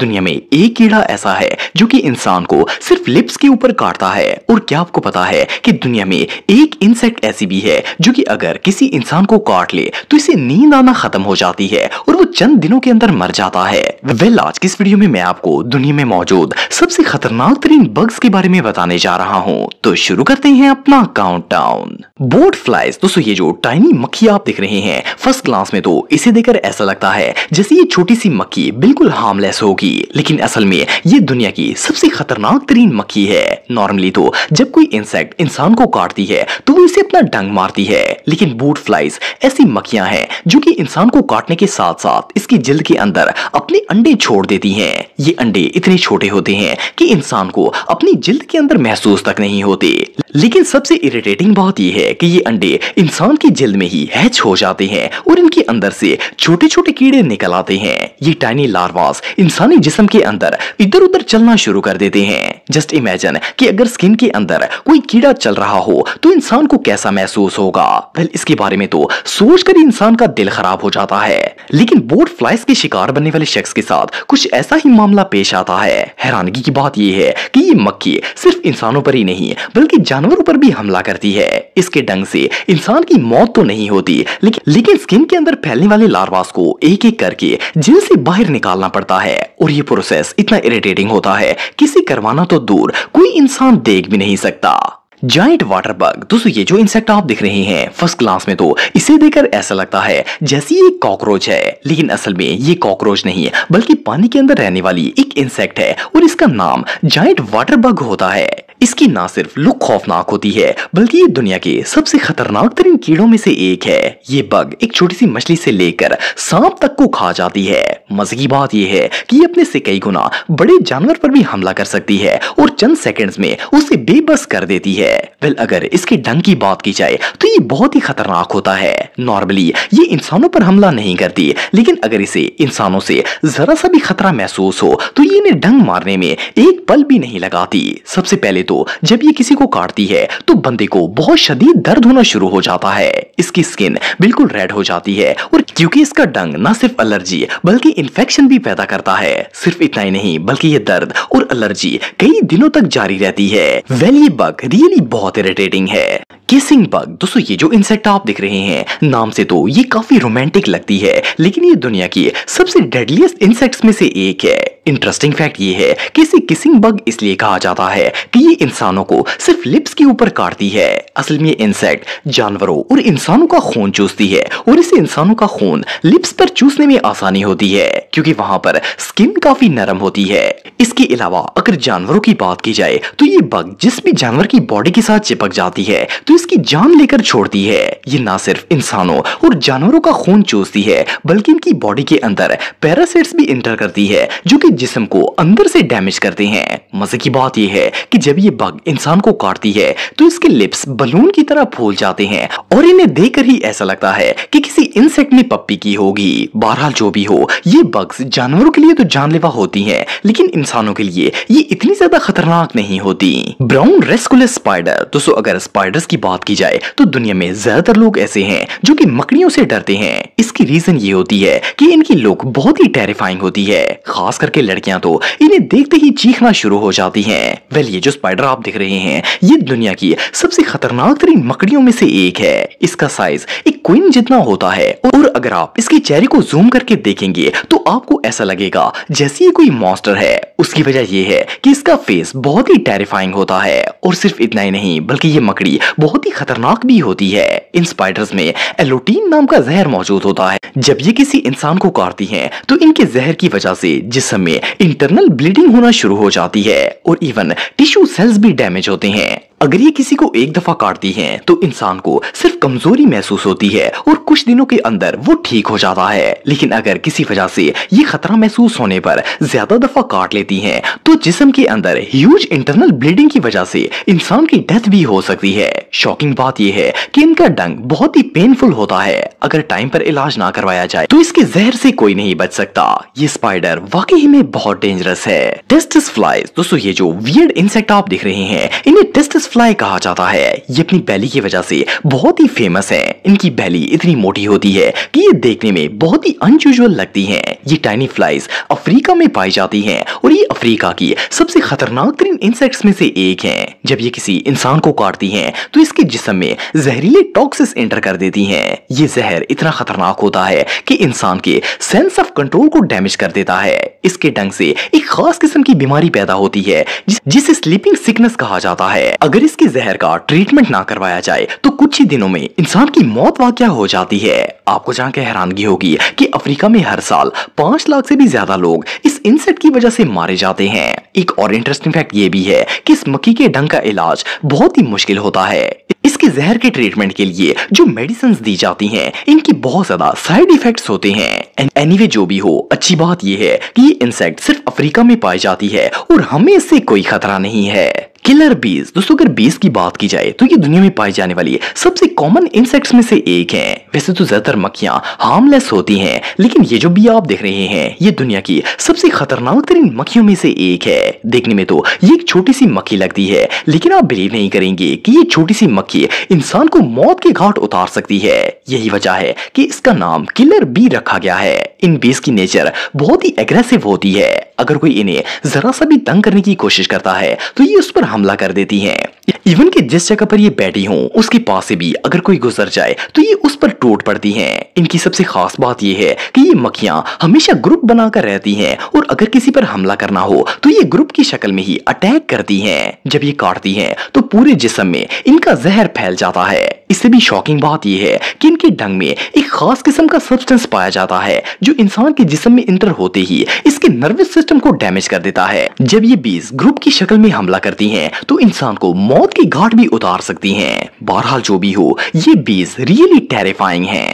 दुनिया में एक कीड़ा ऐसा है जो कि इंसान को सिर्फ लिप्स के ऊपर काटता है और क्या आपको पता है कि दुनिया में एक इंसेक्ट ऐसी भी है जो कि अगर किसी इंसान को काट ले तो इसे नींद आना खत्म हो जाती है और वो चंद दिनों के अंदर मर जाता है वेल आज की इस वीडियो में मैं आपको दुनिया में मौजूद सबसे खतरनाक तरीन बग्स के बारे में बताने जा रहा हूँ तो शुरू करते हैं अपना काउंटडाउन बोर्ड फ्लाइज दोस्तों ये जो टाइनी मक्खी आप देख रहे हैं फर्स्ट क्लास में तो इसे देखकर ऐसा लगता है जैसे ये छोटी सी मक्खी बिल्कुल हार्मलेस होगी लेकिन असल में ये दुनिया की सबसे खतरनाक तरीन मक्खी है नॉर्मली तो जब कोई इंसेक्ट इंसान को काटती है तो वो इसे अपना डंग मारती है लेकिन बोर्ड फ्लाइज ऐसी मक्खियां हैं जो कि इंसान को काटने के साथ साथ इसकी जिल्द के अंदर अपने अंडे छोड़ देती है ये अंडे इतने छोटे होते हैं कि इंसान को अपनी जिल्द के अंदर महसूस तक नहीं होते लेकिन सबसे इरिटेटिंग बात यह है कि ये अंडे इंसान की जल्द में ही हैच हो जाते हैं और इनके अंदर से छोटे छोटे कीड़े निकल आते हैं ये टाइनी लार्वास इंसानी जिस्म के अंदर इधर उधर चलना शुरू कर देते हैं जस्ट इमेजिन कि अगर स्किन के अंदर कोई कीड़ा चल रहा हो तो इंसान को कैसा महसूस होगा वेल इसके बारे में तो सोच ही इंसान का दिल खराब हो जाता है लेकिन बोर्ड फ्लाइस के शिकार बनने वाले शख्स के साथ कुछ ऐसा ही मामला पेश आता है हैरानगी की बात यह है कि ये मक्खी सिर्फ इंसानों पर ही नहीं बल्कि जान जानवरों पर भी हमला करती है इसके डंग से इंसान की मौत तो नहीं होती लेकिन लेकिन स्किन के अंदर फैलने वाले लार्वास को एक एक करके जेल से बाहर निकालना पड़ता है और ये प्रोसेस इतना इरिटेटिंग होता है किसी करवाना तो दूर कोई इंसान देख भी नहीं सकता जाइंट वाटर बग दोस्तों ये जो इंसेक्ट आप देख रहे हैं फर्स्ट क्लास में तो इसे देखकर ऐसा लगता है जैसे ये कॉकरोच है लेकिन असल में ये कॉकरोच नहीं है बल्कि पानी के अंदर रहने वाली एक इंसेक्ट है और इसका नाम जाइंट वाटर बग होता है इसकी ना सिर्फ लुक खौफनाक होती है बल्कि ये दुनिया के सबसे खतरनाक तरीन कीड़ों में से एक है ये बग एक छोटी सी मछली से लेकर सांप तक को खा जाती है मजे की बात यह है कि ये अपने से कई गुना बड़े जानवर पर भी हमला कर सकती है और चंद सेकंड्स में उसे बेबस कर देती है वेल अगर इसके ढंग की बात की जाए तो ये बहुत ही खतरनाक होता है नॉर्मली ये इंसानों पर हमला नहीं करती लेकिन अगर इसे इंसानों से जरा सा भी खतरा महसूस हो तो ये इन्हें ढंग मारने में एक पल भी नहीं लगाती सबसे पहले तो तो जब ये किसी को काटती है तो बंदे को बहुत शदीद दर्द होना शुरू हो जाता है इसकी स्किन बिल्कुल रेड हो जाती है और क्योंकि इसका डंग न सिर्फ एलर्जी बल्कि इन्फेक्शन भी पैदा करता है सिर्फ इतना ही नहीं बल्कि ये दर्द और एलर्जी कई दिनों तक जारी रहती है वेल ये बग रियली बहुत इरिटेटिंग है किसिंग बग दोस्तों ये जो इंसेक्ट आप देख रहे हैं नाम से तो ये काफी रोमांटिक लगती है लेकिन ये दुनिया की सबसे डेडलीस्ट इंसेक्ट्स में से एक है इंटरेस्टिंग फैक्ट ये है कि इसे किसिंग बग इसलिए कहा जाता है कि ये इंसानों को सिर्फ लिप्स के ऊपर काटती है असल में इंसेक्ट जानवरों और इंसानों का खून चूसती है और इसे इंसानों का खून लिप्स पर चूसने में आसानी होती है क्योंकि वहां पर स्किन काफी नरम होती है इसके अलावा अगर जानवरों की बात की जाए तो ये बग जिस भी जानवर की बॉडी के साथ चिपक जाती है तो इसकी जान लेकर छोड़ती है ये ना सिर्फ इंसानों और जानवरों का खून चूसती है बल्कि इनकी बॉडी के अंदर पैरासाइट्स भी इंटर करती है जो कि जिसम को अंदर से डैमेज करते हैं मजे की बात यह है कि जब ये बग इंसान को काटती है तो इसके लिप्स बलून की तरह फूल जाते हैं और इन्हें देखकर ही ऐसा लगता है कि किसी इंसेक्ट ने पप्पी की होगी बहरहाल जो भी हो ये बग्स जानवरों के लिए तो जानलेवा होती है लेकिन इंसानों के लिए ये इतनी ज्यादा खतरनाक नहीं होती ब्राउन रेस्कुलर स्पाइडर दोस्तों अगर स्पाइडर्स की बात की जाए तो दुनिया में ज्यादातर लोग ऐसे है जो की मकड़ियों से डरते हैं इसकी रीजन ये होती है की इनकी लुक बहुत ही टेरिफाइंग होती है खास करके की लड़कियां तो इन्हें देखते ही चीखना शुरू हो जाती हैं वेल ये जो स्पाइडर आप देख रहे हैं ये दुनिया की सबसे खतरनाक तरीन मकड़ियों में से एक है इसका साइज एक क्वीन जितना होता है और अगर आप इसके चेहरे को जूम करके देखेंगे तो आपको ऐसा लगेगा जैसे ये कोई मॉन्स्टर है उसकी वजह ये है की इसका फेस बहुत ही टेरिफाइंग होता है और सिर्फ इतना ही नहीं बल्कि ये मकड़ी बहुत ही खतरनाक भी होती है इन स्पाइडर्स में एलोटीन नाम का जहर मौजूद होता है जब ये किसी इंसान को काटती हैं तो इनके जहर की वजह से जिसम में इंटरनल ब्लीडिंग होना शुरू हो जाती है और इवन टिश्यू सेल्स भी डैमेज होते हैं अगर ये किसी को एक दफा काटती है तो इंसान को सिर्फ कमजोरी महसूस होती है और कुछ दिनों के अंदर वो ठीक हो जाता है लेकिन अगर किसी वजह से ये खतरा महसूस होने पर ज्यादा दफा काट लेती है तो जिसम के अंदर ह्यूज इंटरनल ब्लीडिंग की वजह से इंसान की डेथ भी हो सकती है शॉकिंग बात यह है की इनका डंग बहुत ही पेनफुल होता है अगर टाइम पर इलाज ना करवाया जाए तो इसके जहर से कोई नहीं बच सकता ये स्पाइडर वाकई में बहुत डेंजरस है टेस्टिस फ्लाइज दोस्तों ये जो वियर्ड इंसेक्ट आप देख रहे हैं इन्हें टेस्टिस फ्लाई कहा जाता है ये अपनी बैली की वजह से बहुत ही फेमस है इनकी बैली इतनी मोटी होती है कि ये देखने में बहुत ही अनयूजल लगती हैं ये टाइनी फ्लाइज अफ्रीका में पाई जाती हैं और ये अफ्रीका की सबसे खतरनाक तरीन इंसेक्ट्स में से एक है जब ये किसी इंसान को काटती हैं तो इसके जिसम में जहरीले टॉक्सिस एंटर कर देती है ये जहर इतना खतरनाक होता है की इंसान के सेंस ऑफ कंट्रोल को डैमेज कर देता है इसके ढंग से एक खास किस्म की बीमारी पैदा होती है जिसे स्लीपिंग सिकनेस कहा जाता है अगर इसके जहर का ट्रीटमेंट ना करवाया जाए तो कुछ ही दिनों में इंसान की मौत वाक्य हो जाती है आपको जानकर हैरानगी होगी कि अफ्रीका में हर साल पांच लाख से भी ज्यादा लोग इस इंसेक्ट की वजह से मारे जाते हैं एक और इंटरेस्टिंग फैक्ट ये भी है कि इस मक्की के ढंग का इलाज बहुत ही मुश्किल होता है इसके जहर के ट्रीटमेंट के लिए जो मेडिसिन दी जाती है इनकी बहुत ज्यादा साइड इफेक्ट होते हैं एनीवे anyway, जो भी हो अच्छी बात यह है कि ये इंसेक्ट सिर्फ अफ्रीका में पाई जाती है और हमें इससे कोई खतरा नहीं है किलर बीज दोस्तों अगर बीज की बात की जाए तो ये दुनिया में पाई जाने वाली सबसे कॉमन इंसेक्ट्स में से एक है वैसे तो ज्यादातर मक्खियां हार्मलेस होती हैं लेकिन ये जो बी आप देख रहे हैं ये दुनिया की सबसे खतरनाक तरीन मक्खियों में से एक है देखने में तो ये एक छोटी सी मक्खी लगती है लेकिन आप बिलीव नहीं करेंगे की ये छोटी सी मक्खी इंसान को मौत के घाट उतार सकती है यही वजह है की इसका नाम किलर बी रखा गया है इन बीज की नेचर बहुत ही एग्रेसिव होती है अगर कोई इन्हें जरा सा भी तंग करने की कोशिश करता है तो ये उस पर हमला कर देती हैं इवन कि जिस जगह पर ये बैठी हो उसके पास से भी अगर कोई गुजर जाए तो ये उस पर टूट पड़ती हैं इनकी सबसे खास बात यह है कि ये मक्खियां हमेशा ग्रुप बनाकर रहती हैं और अगर किसी पर हमला करना हो तो ये ग्रुप की शक्ल में ही अटैक करती हैं जब ये काटती हैं तो पूरे जिसम में इनका जहर फैल जाता है इससे भी शॉकिंग बात यह है कि इनके डंग में एक खास किस्म का सब्सटेंस पाया जाता है जो इंसान के जिसम में इंटर होते ही इसके नर्वस सिस्टम को डैमेज कर देता है जब ये बीज ग्रुप की शक्ल में हमला करती है हैं तो इंसान को मौत की घाट भी उतार सकती हैं बहरहाल जो भी हो ये बीज रियली टेरिफाइंग है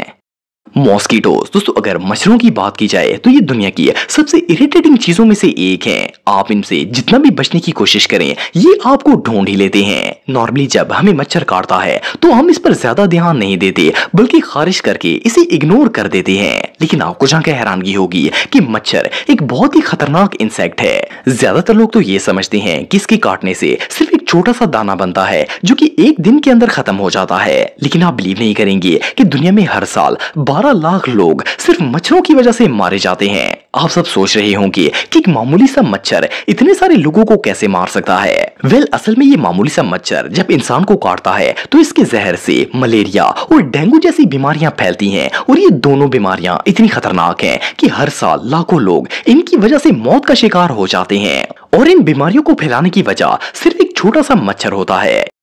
मॉस्किटोज दोस्तों अगर मच्छरों की बात की जाए तो ये दुनिया की सबसे इरिटेटिंग चीजों में से एक है आप इनसे जितना भी बचने की कोशिश करें ये आपको ढूंढ ही लेते हैं नॉर्मली जब हमें मच्छर काटता है तो हम इस पर ज्यादा ध्यान नहीं देते बल्कि खारिश करके इसे इग्नोर कर देते हैं लेकिन आपको जानकर हैरानगी होगी कि मच्छर एक बहुत ही खतरनाक इंसेक्ट है ज्यादातर लोग तो ये समझते हैं कि इसके काटने से सिर्फ एक छोटा सा दाना बनता है जो कि एक दिन के अंदर खत्म हो जाता है लेकिन आप बिलीव नहीं करेंगे कि दुनिया में हर साल 12 लाख लोग सिर्फ मच्छरों की वजह से मारे जाते हैं आप सब सोच रहे होंगे कि एक मामूली सा मच्छर इतने सारे लोगों को कैसे मार सकता है वेल well, असल में ये मामूली सा मच्छर जब इंसान को काटता है तो इसके जहर से मलेरिया और डेंगू जैसी बीमारियां फैलती हैं और ये दोनों बीमारियां इतनी खतरनाक हैं कि हर साल लाखों लोग इनकी वजह से मौत का शिकार हो जाते हैं और इन बीमारियों को फैलाने की वजह सिर्फ एक छोटा सा मच्छर होता है